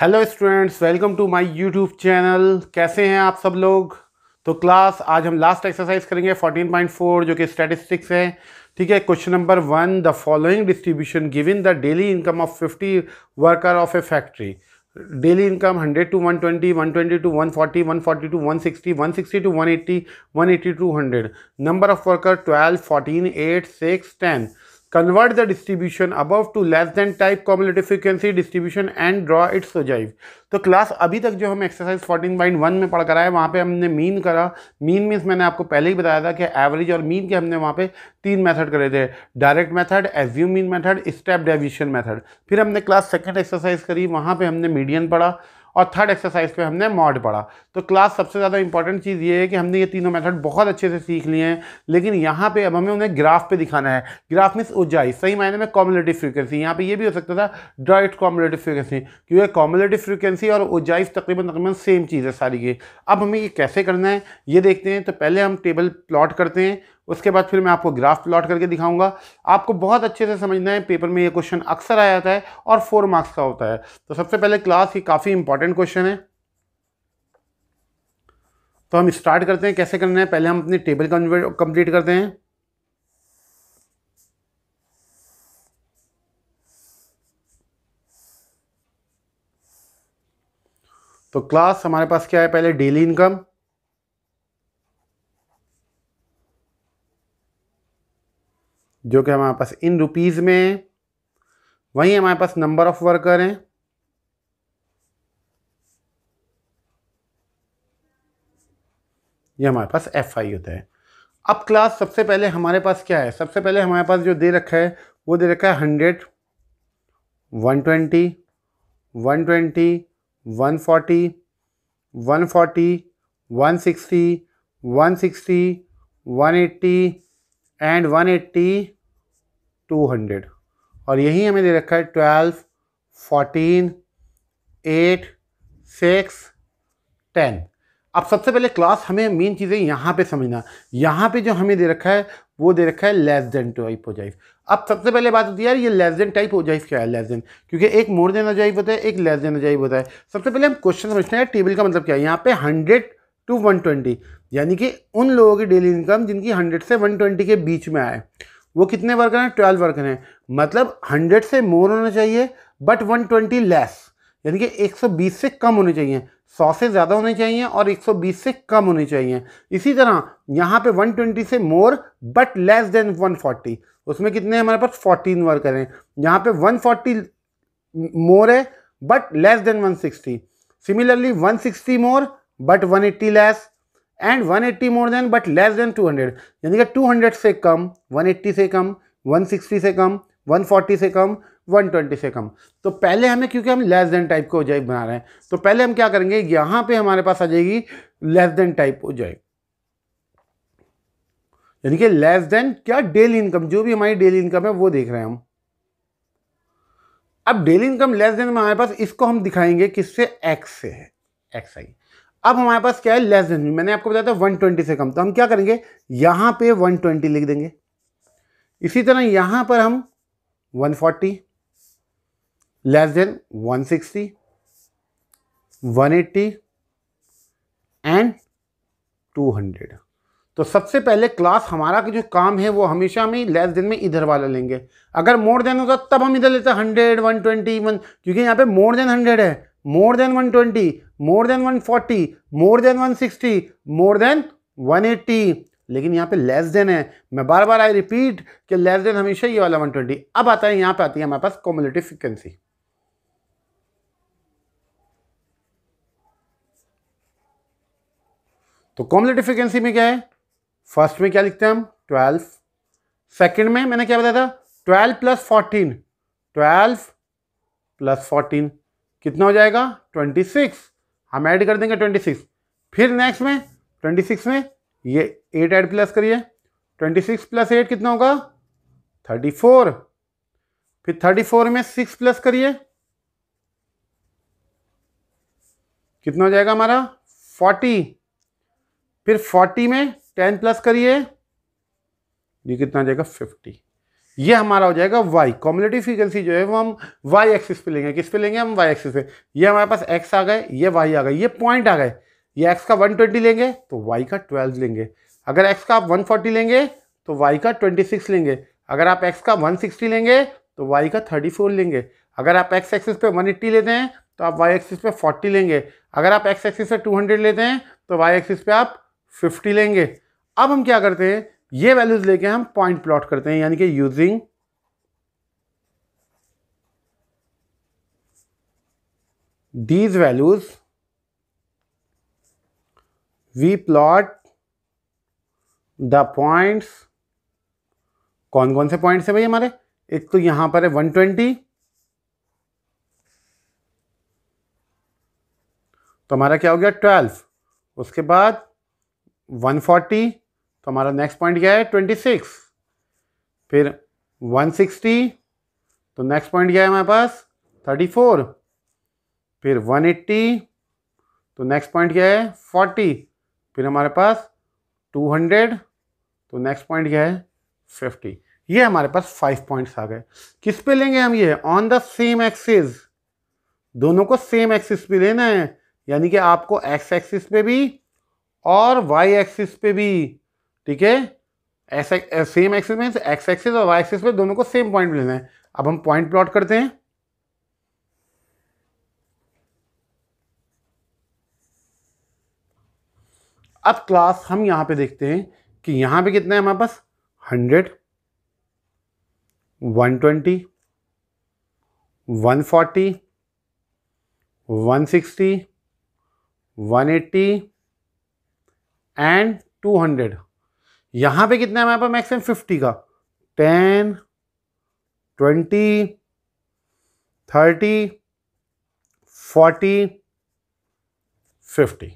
Hello students welcome to my YouTube channel कैसे हैं आप सब लोग तो क्लास आज हम लास्ट एक्सरसाइज करेंगे 14.4 जो कि स्टैटिस्टिक्स है ठीक है question number one the following distribution given the daily income of 50 worker of a factory daily income 100 to 120, 120 to 140, 140 to 160, 160 to 180, 180 to 100 number of worker 12, 14, 8, 6, 10 convert the distribution above to less than type cumulative frequency distribution and draw its ogive तो class अभी तक जो हम exercise 14.1 में पढ़ कराए आए वहाँ पे हमने मीन करा मीन मीन्स मैंने आपको पहले ही बताया था कि एवरेज और मीन के हमने वहाँ पे तीन मेथड करे थे direct method assumed mean method step deviation method फिर हमने क्लास सेकंड एक्सरसाइज करी वहाँ पे हमने मीडियन पढ़ा और थर्ड एक्सरसाइज पे हमने मॉड पढ़ा तो क्लास सबसे ज़्यादा इंपॉर्टेंट चीज़ ये है कि हमने ये तीनों मेथड बहुत अच्छे से सीख लिए हैं लेकिन यहाँ पे अब हमें उन्हें ग्राफ पे दिखाना है ग्राफ मीस ऊंचाई सही मायने में कॉमुलेटिव फ्रिक्वेंसी यहाँ पे ये भी हो सकता था डायरेक्ट कॉमुलेटिव फ्रिक्वेंसी क्योंकि कॉमुलेटिव फ्रिक्वेंसी और ऊंचाई तकरीबन तकरीबन सेम चीज़ है सारी की अब हमें ये कैसे करना है ये देखते हैं तो पहले हम टेबल प्लॉट करते हैं उसके बाद फिर मैं आपको ग्राफ प्लॉट करके दिखाऊंगा आपको बहुत अच्छे से समझना है पेपर में ये क्वेश्चन अक्सर आ जाता है और फोर मार्क्स का होता है तो सबसे पहले क्लास ये काफ़ी इंपॉर्टेंट क्वेश्चन है तो हम स्टार्ट करते हैं कैसे करना है पहले हम अपनी टेबल कंप्लीट करते हैं तो क्लास हमारे पास क्या है पहले डेली इनकम जो कि हमारे पास इन रुपीज़ में है वहीं हमारे पास नंबर ऑफ वर्कर हैं ये हमारे पास एफ आई होता है अब क्लास सबसे पहले हमारे पास क्या है सबसे पहले हमारे पास जो दे रखा है वो दे रखा है hundred one twenty one twenty one forty one forty one sixty one sixty one eighty and one eighty two hundred और यही हमें दे रखा है twelve fourteen eight six ten अब सबसे पहले क्लास हमें मेन चीज़ें यहाँ पे समझना यहाँ पे जो हमें दे रखा है वो दे रखा है लेस देन टाइप ओजाइफ अब सबसे पहले बात होती है यार ये लेस देन टाइप ओजाइफ क्या है लेस देन क्योंकि एक मोर देन अजाइफ होता है एक लेस देन अजाइफ होता है सबसे पहले हम क्वेश्चन समझते हैं टेबल का मतलब क्या है यहाँ पे हंड्रेड टू वन ट्वेंटी यानी कि उन लोगों की डेली इनकम जिनकी हंड्रेड से वन ट्वेंटी के बीच में आए वो कितने वर्कर हैं ट्वेल्व वर्कर हैं मतलब हंड्रेड से मोर होना चाहिए बट वन ट्वेंटी लेस यानी कि एक सौ बीस से कम होने चाहिए सौ से ज़्यादा होने चाहिए और एक सौ बीस से कम होने चाहिए इसी तरह यहाँ पे ट्वेंटी से more but less than one forty उसमें कितने हमारे पास फोर्टीन वर्कर हैं यहाँ पे फोर्टी मोर है but less than one sixty similarly one sixty more but one eighty less and 180 more than but less than 200 यानी कि 200 से कम 180 से कम 160 से कम 140 से कम 120 से कम तो पहले हमें क्योंकि हम लेस देन टाइप का ओजाइब बना रहे हैं तो पहले हम क्या करेंगे यहाँ पे हमारे पास आ जाएगी लेस देन टाइप ओजाइब यानी कि लेस देन क्या डेली इनकम जो भी हमारी डेली इनकम है वो देख रहे हैं हम अब डेली इनकम लेस देन हमारे पास इसको हम दिखाएंगे किससे एक्स से है एक्स आई अब हमारे पास क्या है लेस देन मैंने आपको बताया था वन ट्वेंटी से कम तो हम क्या करेंगे यहां पे वन ट्वेंटी लिख देंगे इसी तरह यहां पर हम one forty less than one sixty one eighty and two hundred तो सबसे पहले क्लास हमारा जो काम है वो हमेशा हम लेस देन में इधर वाला लेंगे अगर मोर देन होता तब हम इधर लेते हंड्रेड वन ट्वेंटी वन क्योंकि यहाँ पे मोर देन हंड्रेड है more than 120, more than 140, more than 160, more than 180. लेकिन यहाँ पे लेस देन है मैं बार बार आई रिपीट कि लेस देन हमेशा ये वाला 120. अब आता है यहाँ पे आती है हमारे पास कॉम्युलेटिव फ्रिक्वेंसी तो कॉम्युलेटिव फ्रिक्वेंसी में क्या है फर्स्ट में क्या लिखते हैं हम 12, सेकंड में मैंने क्या बताया था 12 प्लस फोर्टीन 12 प्लस फोर्टीन कितना हो जाएगा ट्वेंटी सिक्स हम ऐड कर देंगे ट्वेंटी सिक्स फिर नेक्स्ट में ट्वेंटी सिक्स में ये एट ऐड प्लस करिए ट्वेंटी सिक्स प्लस एट कितना होगा थर्टी फोर फिर थर्टी फोर में सिक्स प्लस करिए कितना हो जाएगा हमारा फोर्टी फिर फोर्टी में टेन प्लस करिए ये कितना हो जाएगा फिफ्टी ये हमारा हो जाएगा वाई कॉम्युलेटिव फ्रीक्वेंसी जो है वो हम वाई एक्सिस पे लेंगे किस पे लेंगे हम वाई एक्सिस पे ये हमारे पास एक्स आ गए ये वाई आ गए ये पॉइंट आ गए ये एक्स का 120 लेंगे तो वाई का 12 लेंगे अगर एक्स का आप 140 लेंगे तो वाई का 26 लेंगे अगर आप एक्स का 160 लेंगे तो वाई का 34 लेंगे अगर आप एक्स एक्सिस पे 180 लेते हैं तो आप वाई एक्सिस पे 40 लेंगे अगर आप एक्स एक्सिस पे 200 लेते हैं तो वाई एक्सिस पे आप 50 लेंगे अब हम क्या करते हैं ये वैल्यूज लेके हम पॉइंट प्लॉट करते हैं यानी कि using these values we plot the points कौन कौन से पॉइंट्स है भाई हमारे एक तो यहां पर है 120 तो हमारा क्या हो गया 12 उसके बाद 140 तो हमारा नेक्स्ट पॉइंट क्या है ट्वेंटी सिक्स फिर वन सिक्सटी तो नेक्स्ट पॉइंट क्या है हमारे पास थर्टी फोर फिर वन एट्टी तो नेक्स्ट पॉइंट क्या है फोर्टी फिर हमारे पास टू हंड्रेड तो नेक्स्ट पॉइंट क्या है फिफ्टी ये हमारे पास फाइव पॉइंट्स आ गए किस पे लेंगे हम ये ऑन द सेम एक्सिस दोनों को सेम एक्सिस पे लेना है यानी कि आपको एक्स एक्सिस पे भी और वाई एक्सिस पे भी ठीक है एस सेम एक्सिस में एक्स एक्सिस और वाई एक्सिस पे दोनों को सेम पॉइंट लेना है अब हम पॉइंट प्लॉट करते हैं अब क्लास हम यहां पे देखते हैं कि यहां पे कितना है हमारे पास hundred one twenty one forty one sixty one eighty and two hundred यहां पे कितना है हमारे पास मैक्सिमम फिफ्टी का ten twenty thirty forty fifty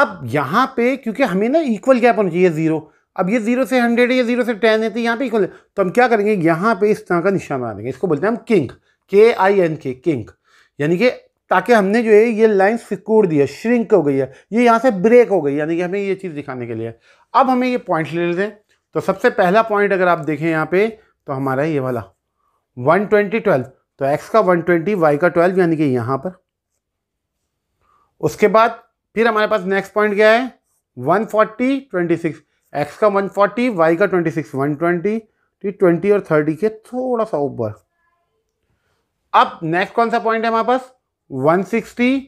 अब यहां पे क्योंकि हमें ना इक्वल गैप होना चाहिए ज़ीरो अब ये ज़ीरो से हंड्रेड है ये ज़ीरो से टेन है तो यहां पे इक्वल तो हम क्या करेंगे यहां पे इस तरह का निशान बना देंगे इसको बोलते हैं हम किंग के आई एन के किंग यानी कि ताकि हमने जो है ये लाइन सिकोड़ दिया श्रिंक हो गई है ये यहाँ से ब्रेक हो गई यानी कि हमें ये चीज़ दिखाने के लिए अब हमें ये पॉइंट ले लेते हैं तो सबसे पहला पॉइंट अगर आप देखें यहाँ पे तो हमारा ये वाला वन ट्वेंटी ट्वेल्व तो एक्स का वन ट्वेंटी वाई का ट्वेल्व यानी कि यहाँ पर उसके बाद फिर हमारे पास नेक्स्ट पॉइंट क्या है one forty twenty six X का वन फोर्टी वाई का ट्वेंटी सिक्स वन ट्वेंटी तो ट्वेंटी और थर्टी के थोड़ा सा ऊपर अब नेक्स्ट कौन सा पॉइंट है हमारे पास one sixty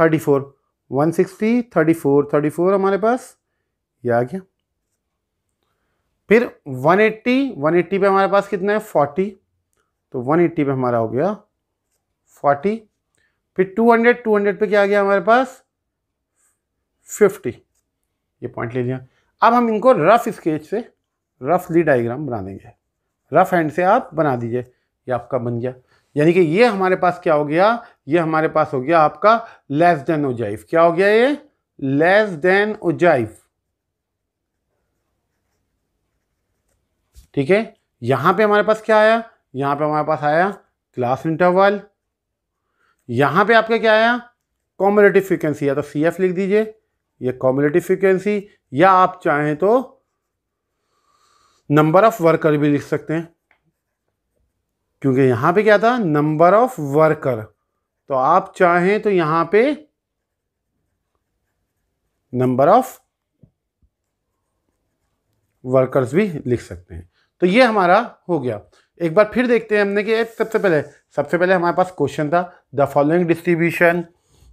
thirty four one sixty thirty four thirty four हमारे पास ये आ गया फिर वन एट्टी वन एट्टी पे हमारे पास कितना है फोर्टी तो वन एट्टी पर हमारा हो गया फोर्टी फिर टू हंड्रेड टू हंड्रेड पर क्या आ गया हमारे पास फिफ्टी ये पॉइंट ले लिया अब हम इनको रफ स्केच से रफली डायग्राम बना देंगे रफ हैंड से आप बना दीजिए ये आपका बन गया यानी कि ये हमारे पास क्या हो गया ये हमारे पास हो गया आपका लेस देन ओजाइव क्या हो गया ये लेस देन ओजाइव ठीक है यहां पे हमारे पास क्या आया यहां पे हमारे पास आया क्लास इंटरवल यहां पे आपका क्या आया कॉम्युलेटिव फ्रीक्वेंसी या तो सी एफ लिख दीजिए ये कॉम्युलेटिव फ्रीक्वेंसी या आप चाहें तो नंबर ऑफ वर्कर भी लिख सकते हैं क्योंकि यहाँ पे क्या था नंबर ऑफ वर्कर तो आप चाहें तो यहाँ पे नंबर ऑफ वर्कर्स भी लिख सकते हैं तो ये हमारा हो गया एक बार फिर देखते हैं हमने कि सबसे पहले सबसे पहले हमारे पास क्वेश्चन था the following distribution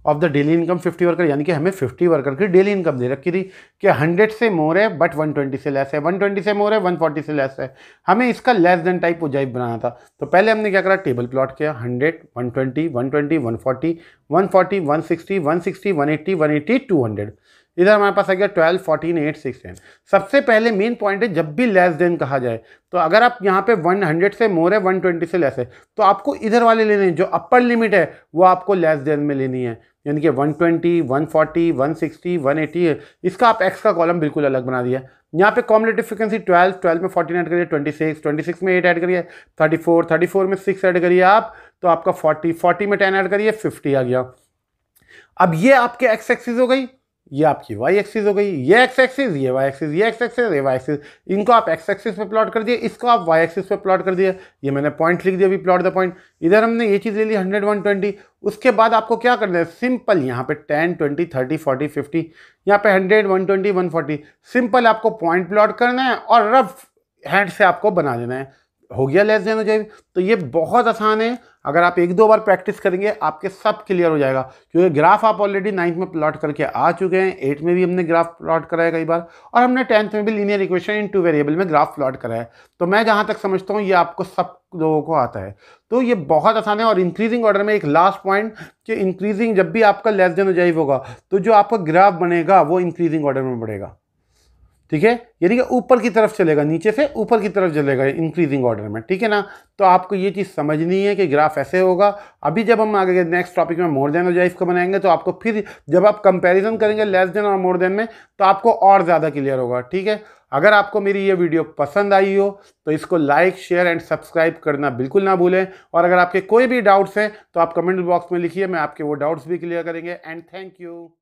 of the daily income fifty worker यानी कि हमें फिफ्टी वर्कर की डेली इनकम दे रखी थी कि हंड्रेड से मोर है बट वन ट्वेंटी से लेस है वन ट्वेंटी से मोर है वन फोर्टी से लेस है हमें इसका लेस देन टाइप उजाइब बनाना था तो पहले हमने क्या करा टेबल प्लॉट किया hundred one twenty one twenty one forty one forty one sixty one sixty one eighty one eighty two hundred इधर हमारे पास आ गया twelve fourteen eight six ten सबसे पहले मेन पॉइंट है जब भी लेस देन कहा जाए तो अगर आप यहाँ पे वन हंड्रेड से मोर है वन ट्वेंटी से लेस है तो आपको इधर वाले लेने हैं जो अपर लिमिट है वो आपको लेस देन में लेनी है यानी कि 120, 140, 160, 180 इसका आप एक्स का कॉलम बिल्कुल अलग बना दिया यहाँ पे कॉमलेटिव फ्रिक्वेंसी 12, 12 में 14 ऐड करिए 26, 26 में 8 ऐड करिए 34, 34 में 6 ऐड करिए आप तो आपका 40, 40 में 10 ऐड करिए 50 आ गया अब ये आपके एक्स एक्सिस हो गई ये आपकी वाई एक्सिस हो गई ये एक्स एक्सिस ये वाई एक्सिस ये एक्स एक्सिस ये वाई एक्सिस इनको आप एक्स एक्सिस पे प्लॉट कर दिए इसको आप वाई एक्सिस पे प्लॉट कर दिए ये मैंने पॉइंट लिख दिया अभी प्लॉट द पॉइंट इधर हमने ये चीज़ ले ली हंड्रेड वन ट्वेंटी उसके बाद आपको क्या करना है सिंपल यहाँ पे ten twenty thirty forty fifty यहाँ पे hundred one twenty one forty simple आपको पॉइंट प्लॉट करना है और रफ हैंड से आपको बना देना है हो गया लेस देन हो जाएगी तो ये बहुत आसान है अगर आप एक दो बार प्रैक्टिस करेंगे आपके सब क्लियर हो जाएगा क्योंकि ग्राफ आप ऑलरेडी नाइन्थ में प्लॉट करके आ चुके हैं एट में भी हमने ग्राफ प्लॉट कराया कई बार और हमने टेंथ में भी linear equation in two variable में ग्राफ प्लॉट कराया तो मैं जहाँ तक समझता हूँ ये आपको सब लोगों को आता है तो ये बहुत आसान है और इंक्रीजिंग ऑर्डर में एक लास्ट पॉइंट कि इंक्रीजिंग जब भी आपका लेस देन हो जाएगी होगा तो जो आपका ग्राफ बनेगा वो इंक्रीजिंग ऑर्डर में बढ़ेगा ठीक है यानी कि ऊपर की तरफ चलेगा नीचे से ऊपर की तरफ चलेगा इंक्रीजिंग ऑर्डर में ठीक है ना तो आपको ये चीज़ समझनी है कि ग्राफ ऐसे होगा अभी जब हम आगे नेक्स्ट टॉपिक में मोर देन और जाइफ का बनाएंगे तो आपको फिर जब आप कंपैरिजन करेंगे लेस देन और मोर देन में तो आपको और ज़्यादा क्लियर होगा ठीक है अगर आपको मेरी ये वीडियो पसंद आई हो तो इसको लाइक शेयर एंड सब्सक्राइब करना बिल्कुल ना भूलें और अगर आपके कोई भी डाउट्स हैं तो आप कमेंट बॉक्स में लिखिए मैं आपके वो डाउट्स भी क्लियर करेंगे एंड थैंक यू